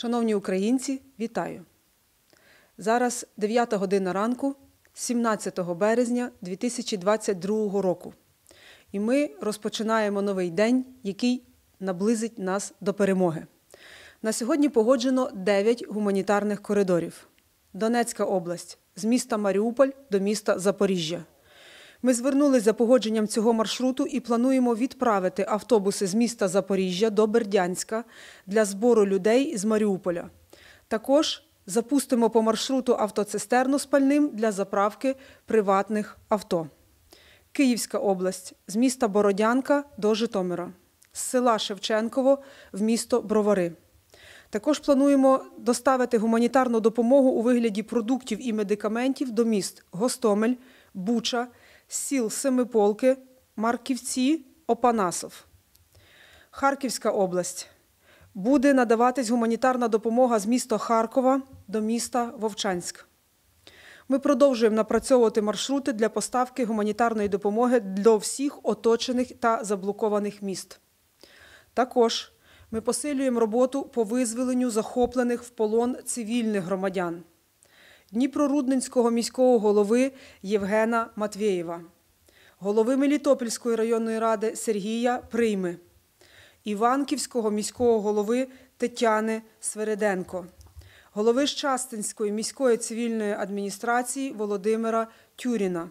Шановні українці, вітаю! Зараз 9 година ранку, 17 березня 2022 року. І ми розпочинаємо новий день, який наблизить нас до перемоги. На сьогодні погоджено 9 гуманітарних коридорів: Донецька область з міста Маріуполь до міста Запоріжжя. Ми звернулись за погодженням цього маршруту і плануємо відправити автобуси з міста Запоріжжя до Бердянська для збору людей з Маріуполя. Також запустимо по маршруту автоцистерну з пальним для заправки приватних авто. Київська область з міста Бородянка до Житомира, з села Шевченково в місто Бровари. Також плануємо доставити гуманітарну допомогу у вигляді продуктів і медикаментів до міст Гостомель, Буча сіл Семиполки, Марківці, Опанасов. Харківська область. Буде надаватись гуманітарна допомога з міста Харкова до міста Вовчанськ. Ми продовжуємо напрацьовувати маршрути для поставки гуманітарної допомоги до всіх оточених та заблокованих міст. Також ми посилюємо роботу по визволенню захоплених в полон цивільних громадян. Дніпрорудненського міського голови Євгена Матвєєва, голови Мелітопольської районної ради Сергія Прийми, Іванківського міського голови Тетяни Свереденко, голови Щастинської міської цивільної адміністрації Володимира Тюріна,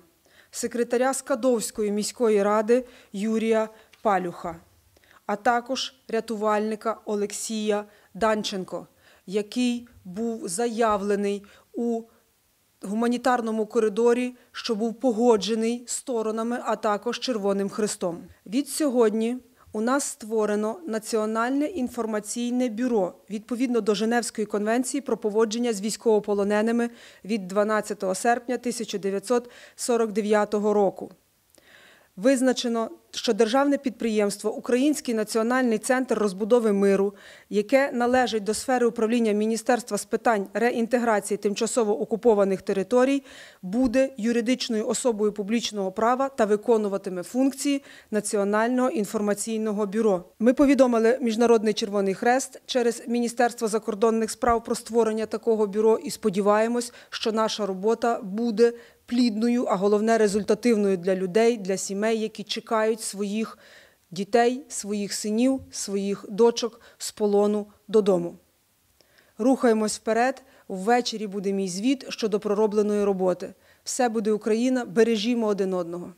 секретаря Скадовської міської ради Юрія Палюха, а також рятувальника Олексія Данченко. Який був заявлений у гуманітарному коридорі, що був погоджений сторонами, а також Червоним Христом. Від сьогодні. У нас створено національне інформаційне бюро відповідно до Женевської конвенції про поводження з військовополоненими від 12 серпня 1949 року. Визначено що державне підприємство Український національний центр розбудови миру, яке належить до сфери управління Міністерства з питань реінтеграції тимчасово окупованих територій, буде юридичною особою публічного права та виконуватиме функції Національного інформаційного бюро. Ми повідомили Міжнародний Червоний Хрест через Міністерство закордонних справ про створення такого бюро і сподіваємось, що наша робота буде плідною, а головне результативною для людей, для сімей, які чекають визволяють своїх дітей, своїх синів, своїх дочок з полону додому. Рухаємось вперед. Ввечері буде мій звіт щодо проробленої роботи. Все буде Україна, бережімо один одного.